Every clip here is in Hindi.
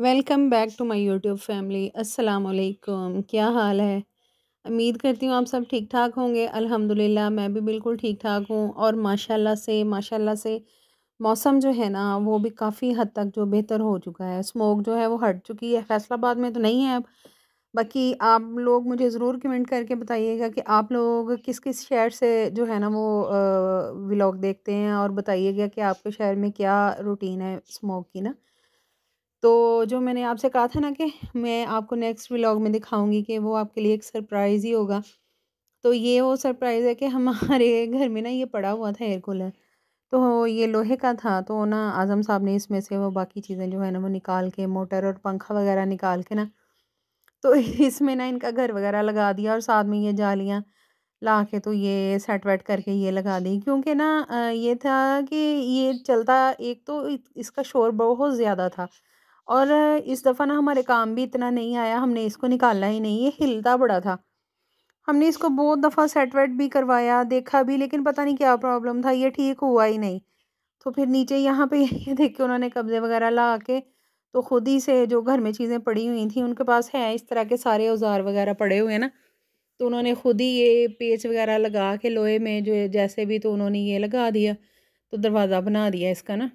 Welcome back to my YouTube family अस्सलाम वालेकुम क्या हाल है उम्मीद करती हूँ आप सब ठीक ठाक होंगे अल्हम्दुलिल्लाह मैं भी बिल्कुल ठीक ठाक हूँ और माशाल्लाह से माशाल्लाह से मौसम जो है ना वो भी काफ़ी हद तक जो बेहतर हो चुका है स्मोक जो है वो हट चुकी है फैसलाबाद में तो नहीं है अब बाकी आप लोग मुझे ज़रूर कमेंट करके बताइएगा कि आप लोग किस किस शहर से जो है ना वो व्लॉग देखते हैं और बताइएगा कि आपके शहर में क्या रूटीन है स्मोक की ना तो जो मैंने आपसे कहा था ना कि मैं आपको नेक्स्ट व्लॉग में दिखाऊंगी कि वो आपके लिए एक सरप्राइज़ ही होगा तो ये वो सरप्राइज़ है कि हमारे घर में ना ये पड़ा हुआ था एयर कूलर तो ये लोहे का था तो ना आज़म साहब ने इसमें से वो बाकी चीज़ें जो है ना वो निकाल के मोटर और पंखा वगैरह निकाल के ना तो इसमें ना इनका घर वगैरह लगा दिया और साथ में ये जालियाँ ला के तो ये सेट वेट करके ये लगा दी क्योंकि ना ये था कि ये चलता एक तो इसका शोर बहुत ज़्यादा था और इस दफ़ा ना हमारे काम भी इतना नहीं आया हमने इसको निकालना ही नहीं ये हिलता बड़ा था हमने इसको बहुत दफ़ा सेट वेट भी करवाया देखा भी लेकिन पता नहीं क्या प्रॉब्लम था ये ठीक हुआ ही नहीं तो फिर नीचे यहाँ पे ये देख के उन्होंने कब्ज़े वगैरह ला के तो ख़ुद ही से जो घर में चीज़ें पड़ी हुई थी उनके पास हैं इस तरह के सारे औजार वगैरह पड़े हुए हैं ना तो उन्होंने ख़ुद ही ये पेच वगैरह लगा के लोहे में जो जैसे भी तो उन्होंने ये लगा दिया तो दरवाज़ा बना दिया इसका ना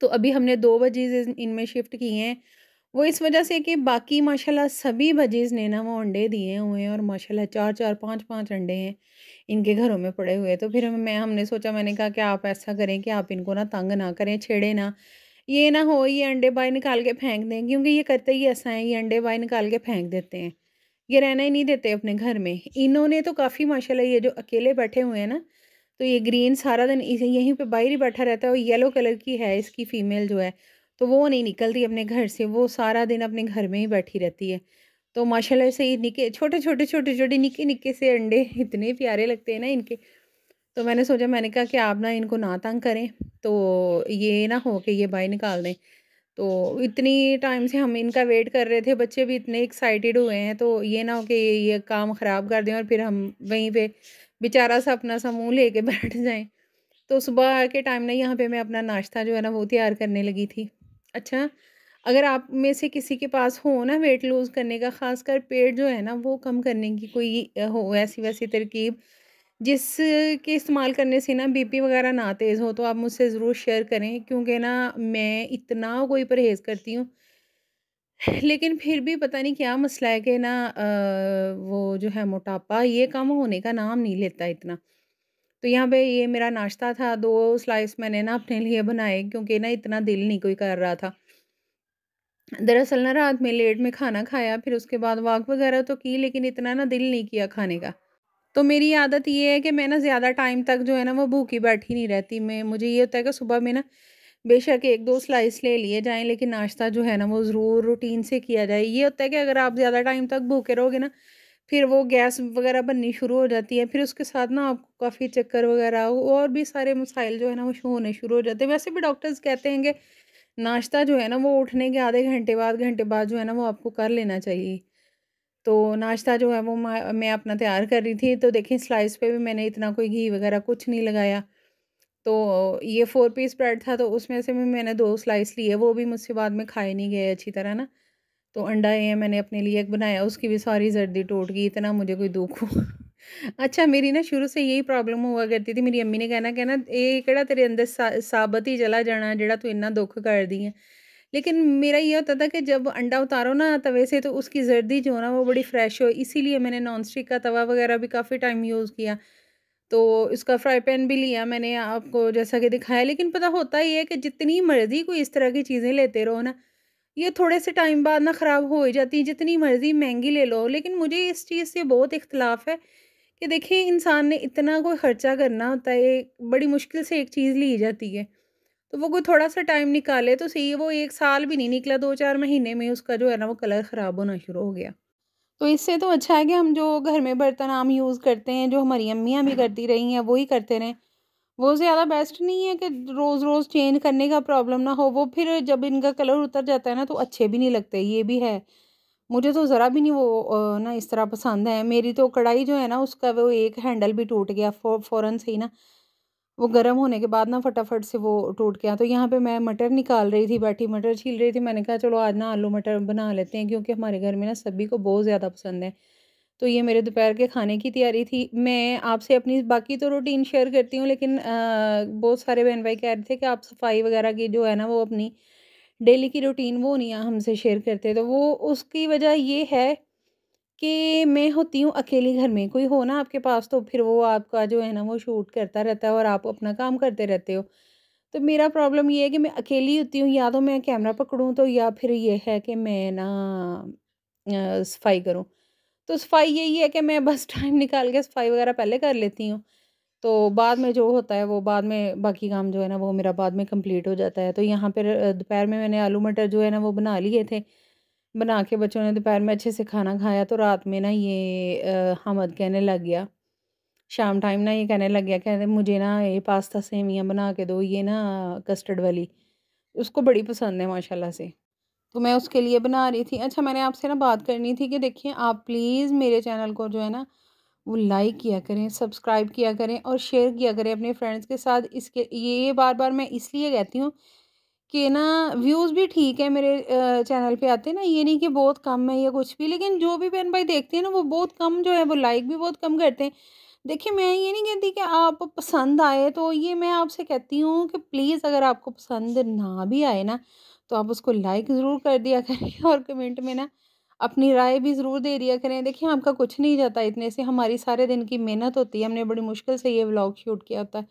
तो अभी हमने दो बजीज़ इनमें शिफ्ट किए हैं वो इस वजह से कि बाकी माशाल्लाह सभी बजीज़ ने ना वो अंडे दिए हुए हैं और माशाल्लाह चार चार पाँच पाँच अंडे हैं इनके घरों में पड़े हुए तो फिर मैं हमने सोचा मैंने कहा कि आप ऐसा करें कि आप इनको ना तंग ना करें छेड़े ना ये ना हो ये अंडे बाय निकाल के फेंक दें क्योंकि ये करते ही ऐसा है ये अंडे बाय निकाल के फेंक देते हैं ये रहना ही नहीं देते अपने घर में इन्होंने तो काफ़ी माशाल्लाह ये जो अकेले बैठे हुए हैं ना तो ये ग्रीन सारा दिन यहीं पे बाहर ही बैठा रहता है और येलो कलर की है इसकी फ़ीमेल जो है तो वो नहीं निकलती अपने घर से वो सारा दिन अपने घर में ही बैठी रहती है तो माशाल्लाह से ये निके छोटे छोटे छोटे छोटे निके निके से अंडे इतने प्यारे लगते हैं ना इनके तो मैंने सोचा मैंने कहा कि आप ना इनको ना तंग करें तो ये ना हो कि ये बाई निकाल दें तो इतनी टाइम से हम इनका वेट कर रहे थे बच्चे भी इतने एक्साइटेड हुए हैं तो ये ना हो कि ये काम ख़राब कर दें और फिर हम वहीं पे बेचारा सा अपना सा मुँह ले बैठ जाए तो सुबह के टाइम ना यहाँ पे मैं अपना नाश्ता जो है ना वो तैयार करने लगी थी अच्छा अगर आप में से किसी के पास हो ना वेट लूज़ करने का खासकर पेट जो है ना वो कम करने की कोई हो ऐसी वैसी तरकीब जिस के इस्तेमाल करने से ना बीपी वगैरह ना तेज़ हो तो आप मुझसे ज़रूर शेयर करें क्योंकि ना मैं इतना कोई परहेज़ करती हूँ लेकिन फिर भी पता नहीं क्या मसला है कि ना वो जो है मोटापा ये कम होने का नाम नहीं लेता इतना। तो यहाँ पे ये मेरा नाश्ता था दो स्लाइस मैंने ना अपने लिए बनाए क्योंकि ना इतना दिल नहीं कोई कर रहा था। दरअसल ना रात में लेट में खाना खाया फिर उसके बाद वॉक वगैरह तो की लेकिन इतना ना दिल नहीं किया खाने का। तो मेरी आदत ये है कि मैं ना ज़्यादा टाइम तक जो है ना वो भूखी बैठी नहीं रहती मैं मुझे ये होता है कि सुबह में ना बेशक एक दो स्लाइस ले लिए जाएं लेकिन नाश्ता जो है ना वो ज़रूर रूटीन से किया जाए ये होता है कि अगर आप ज़्यादा टाइम तक भूखे रहोगे ना फिर वो गैस वगैरह बननी शुरू हो जाती है फिर उसके साथ ना आपको काफ़ी चक्कर वगैरह और भी सारे मसाइल जो है ना वो होने शुरू हो जाते हैं वैसे भी डॉक्टर्स कहते हैं कि नाश्ता जो है ना वो उठने के आधे घंटे बाद घंटे बाद जो है ना वो आपको कर लेना चाहिए तो नाश्ता जो है वो मैं अपना तैयार कर रही थी तो देखें स्लाइस पे भी मैंने इतना कोई घी वगैरह कुछ नहीं लगाया तो ये फोर पीस ब्रेड था तो उसमें से भी मैंने दो स्लाइस लिए वो भी मुझसे बाद में खाए नहीं गए अच्छी तरह ना तो अंडा ये मैंने अपने लिए एक बनाया उसकी भी सारी जर्दी टूट गई इतना मुझे कोई दुख हुआ अच्छा मेरी ना शुरू से यही प्रॉब्लम हुआ करती थी मेरी अम्मी ने कहना कहना ये कड़ा तेरे अंदर सा, साबत ही चला जाना जेड़ा तू इन्ना दुख कर दी है लेकिन मेरा ये होता था कि जब अंडा उतारो ना तवे से तो उसकी जर्दी जो ना वो बड़ी फ्रेश हो इसीलिए मैंने नॉन स्टिक का तवा वगैरह भी काफ़ी टाइम यूज़ किया तो इसका फ्राई पैन भी लिया मैंने आपको जैसा कि दिखाया लेकिन पता होता ही है कि जितनी मर्ज़ी कोई इस तरह की चीज़ें लेते रहो ना ये थोड़े से टाइम बाद ना ख़राब हो ही जाती है जितनी मर्ज़ी महंगी ले लो लेकिन मुझे इस चीज़ से बहुत इख्तलाफ है कि देखिए इंसान ने इतना कोई ख़र्चा करना होता है बड़ी मुश्किल से एक चीज़ ली जाती है तो वो कोई थोड़ा सा टाइम निकाले तो सही वो एक साल भी नहीं निकला दो चार महीने में उसका जो है ना वो कलर ख़राब होना शुरू हो गया तो इससे तो अच्छा है कि हम जो घर में बर्तन आम यूज़ करते हैं जो हमारी अम्मियाँ भी करती रही हैं वही करते रहें वो ज़्यादा बेस्ट नहीं है कि रोज़ रोज़ चेंज करने का प्रॉब्लम ना हो वो फिर जब इनका कलर उतर जाता है ना तो अच्छे भी नहीं लगते ये भी है मुझे तो ज़रा भी नहीं वो ना इस तरह पसंद है मेरी तो कढ़ाई जो है ना उसका वो एक हैंडल भी टूट गया फौरन से ही ना वो गर्म होने के बाद ना फटाफट से वो टूट गया तो यहाँ पे मैं मटर निकाल रही थी बैठी मटर छील रही थी मैंने कहा चलो आज ना आलू मटर बना लेते हैं क्योंकि हमारे घर में ना सभी को बहुत ज़्यादा पसंद है तो ये मेरे दोपहर के खाने की तैयारी थी मैं आपसे अपनी बाकी तो रूटीन शेयर करती हूँ लेकिन बहुत सारे बहन भाई कह रहे थे कि आप सफाई वगैरह की जो है ना वो अपनी डेली की रूटीन वो नहीं हमसे शेयर करते तो वो उसकी वजह ये है कि मैं होती हूँ अकेली घर में कोई हो ना आपके पास तो फिर वो आपका जो है ना वो शूट करता रहता है और आप अपना काम करते रहते हो तो मेरा प्रॉब्लम ये है कि मैं अकेली होती हूँ या तो मैं कैमरा पकड़ूँ तो या फिर ये है कि मैं ना सफाई करूँ तो सफाई यही है कि मैं बस टाइम निकाल के सफाई वगैरह पहले कर लेती हूँ तो बाद में जो होता है वो बाद में बाकी काम जो है ना वो मेरा बाद में कंप्लीट हो जाता है तो यहाँ पर दोपहर में मैंने आलू मटर जो है ना वो बना लिए थे बना के बच्चों ने दोपहर में अच्छे से खाना खाया तो रात में ना ये हमद कहने लग गया शाम टाइम ना ये कहने लग गया कहते मुझे ना ये पास्ता सेवियाँ बना के दो ये ना कस्टर्ड वाली उसको बड़ी पसंद है माशाल्लाह से तो मैं उसके लिए बना रही थी अच्छा मैंने आपसे ना बात करनी थी कि देखिए आप प्लीज़ मेरे चैनल को जो है ना वो लाइक किया करें सब्सक्राइब किया करें और शेयर किया करें अपने फ्रेंड्स के साथ इसके ये बार बार मैं इसलिए कहती हूँ कि ना व्यूज़ भी ठीक है मेरे चैनल पे आते हैं ना ये नहीं कि बहुत कम है या कुछ भी लेकिन जो भी बहन भाई देखते हैं ना वो बहुत कम जो है वो लाइक भी बहुत कम करते हैं देखिए मैं ये नहीं कहती कि आप पसंद आए तो ये मैं आपसे कहती हूँ कि प्लीज़ अगर आपको पसंद ना भी आए ना तो आप उसको लाइक ज़रूर कर दिया करें और कमेंट में ना अपनी राय भी ज़रूर दे दिया करें देखिए आपका कुछ नहीं जाता इतने से हमारी सारे दिन की मेहनत होती है हमने बड़ी मुश्किल से ये व्लॉग शूट किया होता है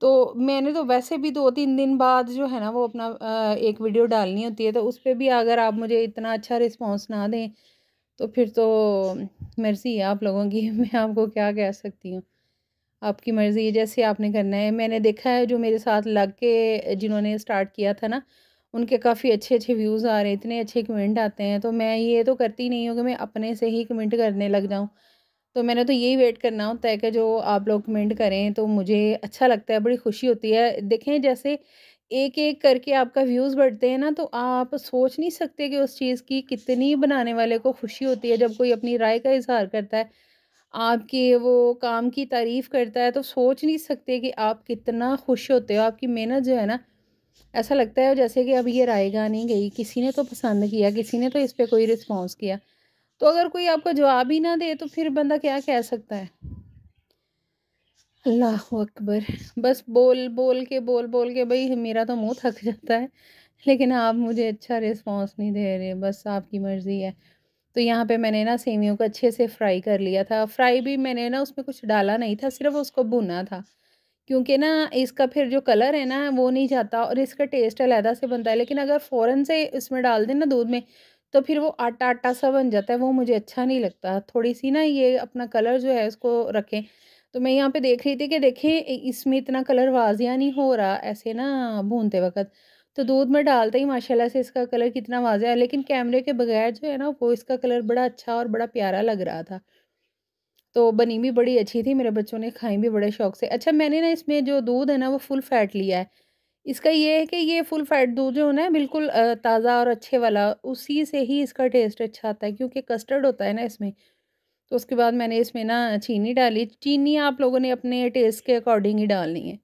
तो मैंने तो वैसे भी दो तीन दिन बाद जो है ना वो अपना एक वीडियो डालनी होती है तो उस पर भी अगर आप मुझे इतना अच्छा रिस्पॉन्स ना दें तो फिर तो मर्ज़ी है आप लोगों की मैं आपको क्या कह सकती हूँ आपकी मर्ज़ी है जैसे आपने करना है मैंने देखा है जो मेरे साथ लग के जिन्होंने स्टार्ट किया था ना उनके काफ़ी अच्छे अच्छे व्यूज़ आ रहे हैं इतने अच्छे कमेंट आते हैं तो मैं ये तो करती नहीं हूँ कि मैं अपने से ही कमेंट करने लग जाऊँ तो मैंने तो यही वेट करना होता है कि जो आप लोग कमेंट करें तो मुझे अच्छा लगता है बड़ी खुशी होती है देखें जैसे एक एक करके आपका व्यूज़ बढ़ते हैं ना तो आप सोच नहीं सकते कि उस चीज़ की कितनी बनाने वाले को खुशी होती है जब कोई अपनी राय का इजहार करता है आपके वो काम की तारीफ़ करता है तो सोच नहीं सकते कि आप कितना खुश होते हो आपकी मेहनत जो है ना ऐसा लगता है जैसे कि अब ये राय गानी गई किसी ने तो पसंद किया किसी ने तो इस पर कोई रिस्पॉन्स किया तो अगर कोई आपका जवाब ही ना दे तो फिर बंदा क्या कह सकता है अल्लाह अकबर बस बोल बोल के बोल बोल के भाई मेरा तो मुंह थक जाता है लेकिन आप मुझे अच्छा रिस्पांस नहीं दे रहे बस आपकी मर्ज़ी है तो यहाँ पे मैंने ना सेवियों को अच्छे से फ्राई कर लिया था फ्राई भी मैंने ना उसमें कुछ डाला नहीं था सिर्फ उसको भुना था क्योंकि ना इसका फिर जो कलर है ना वो नहीं जाता और इसका टेस्ट अलहदा से बनता है लेकिन अगर फ़ौरन से इसमें डाल दें ना दूध में तो फिर वो आटा आटा सा बन जाता है वो मुझे अच्छा नहीं लगता थोड़ी सी ना ये अपना कलर जो है उसको रखें तो मैं यहाँ पे देख रही थी कि देखें इसमें इतना कलर वाजिया नहीं हो रहा ऐसे ना भूनते वक्त तो दूध में डालते ही माशाल्लाह से इसका कलर कितना वाजिया है लेकिन कैमरे के बगैर जो है ना वो इसका कलर बड़ा अच्छा और बड़ा प्यारा लग रहा था तो बनी भी बड़ी अच्छी थी मेरे बच्चों ने खाई भी बड़े शौक से अच्छा मैंने ना इसमें जो दूध है ना वो फुल फैट लिया है इसका ये है कि ये फुल फैट दूध जो है बिल्कुल ताज़ा और अच्छे वाला उसी से ही इसका टेस्ट अच्छा आता है क्योंकि कस्टर्ड होता है ना इसमें तो उसके बाद मैंने इसमें ना चीनी डाली चीनी आप लोगों ने अपने टेस्ट के अकॉर्डिंग ही डालनी है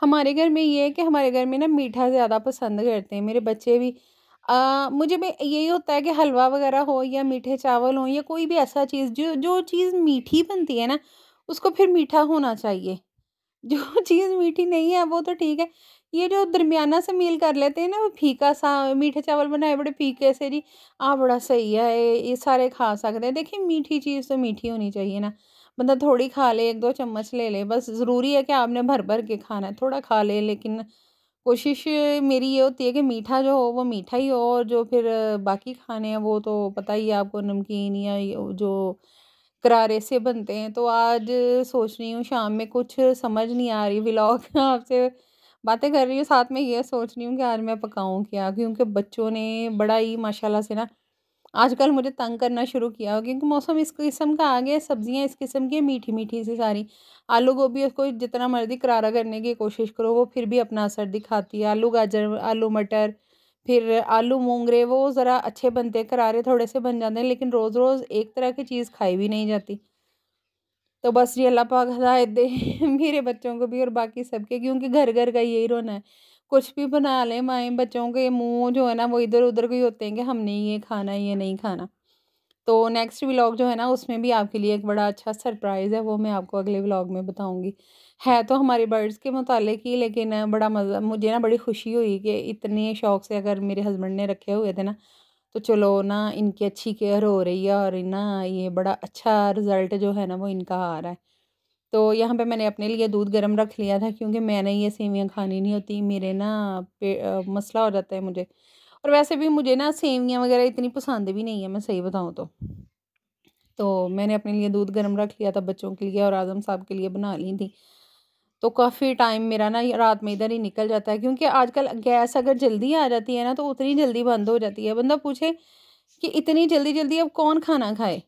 हमारे घर में ये है कि हमारे घर में ना मीठा ज़्यादा पसंद करते हैं मेरे बच्चे भी आ, मुझे भी यही होता है कि हलवा वगैरह हो या मीठे चावल हो या कोई भी ऐसा चीज़ जो जो चीज़ मीठी बनती है ना उसको फिर मीठा होना चाहिए जो चीज़ मीठी नहीं है वो तो ठीक है ये जो दरमियाना से मील कर लेते हैं ना वो फीका सा मीठे चावल बनाए बड़े फीके से जी आ बड़ा सही है ये सारे खा सकते हैं देखिए मीठी चीज़ तो मीठी होनी चाहिए ना बंदा थोड़ी खा ले एक दो चम्मच ले ले बस ज़रूरी है कि आपने भर भर के खाना है थोड़ा खा ले लेकिन कोशिश मेरी ये होती है कि मीठा जो हो वो मीठा ही हो और जो फिर बाकी खाने हैं वो तो पता ही है आपको नमकीन या जो करारे से बनते हैं तो आज सोच रही हूँ शाम में कुछ समझ नहीं आ रही ब्लॉग आपसे बातें कर रही हूँ साथ में ये सोच रही हूँ कि आज मैं पकाऊँ क्या क्योंकि बच्चों ने बड़ा ही माशाल्लाह से ना आजकल मुझे तंग करना शुरू किया क्योंकि मौसम इस किस्म का आ गया सब्ज़ियाँ इस किस्म की मीठी मीठी सी सारी आलू गोभी उसको जितना मर्जी करारा करने की कोशिश करो वो फिर भी अपना असर दिखाती है आलू गाजर आलू मटर फिर आलू मूंगरे वो ज़रा अच्छे बनते करारे थोड़े से बन जाते हैं लेकिन रोज़ रोज़ एक तरह की चीज़ खाई भी नहीं जाती तो बस ये अल्लाह पाक हिदायत दे मेरे बच्चों को भी और बाकी सबके क्योंकि घर घर का यही रोना है कुछ भी बना लें माए बच्चों के मुंह जो है ना वो इधर उधर के होते हैं कि हमने ये खाना ये नहीं खाना तो नेक्स्ट व्लॉग जो है ना उसमें भी आपके लिए एक बड़ा अच्छा सरप्राइज़ है वो मैं आपको अगले व्लॉग में बताऊंगी है तो हमारे बर्ड्स के मुतालिक ही लेकिन बड़ा मज़ा मुझे ना बड़ी खुशी हुई कि इतने शौक़ से अगर मेरे हस्बैंड ने रखे हुए थे ना तो चलो ना इनकी अच्छी केयर हो रही है और ना ये बड़ा अच्छा रिज़ल्ट जो है ना वो इनका आ रहा है तो यहाँ पे मैंने अपने लिए दूध गर्म रख लिया था क्योंकि मैंने ये सेवियाँ खानी नहीं होती मेरे ना पे आ, मसला हो जाता है मुझे और वैसे भी मुझे ना सेवियाँ वगैरह इतनी पसंद भी नहीं है मैं सही बताऊँ तो तो मैंने अपने लिए दूध गर्म रख लिया था बच्चों के लिए और आज़म साहब के लिए बना ली थी तो काफ़ी टाइम मेरा ना रात में इधर ही निकल जाता है क्योंकि आजकल गैस अगर जल्दी आ जाती है ना तो उतनी जल्दी बंद हो जाती है बंदा पूछे कि इतनी जल्दी जल्दी अब कौन खाना खाए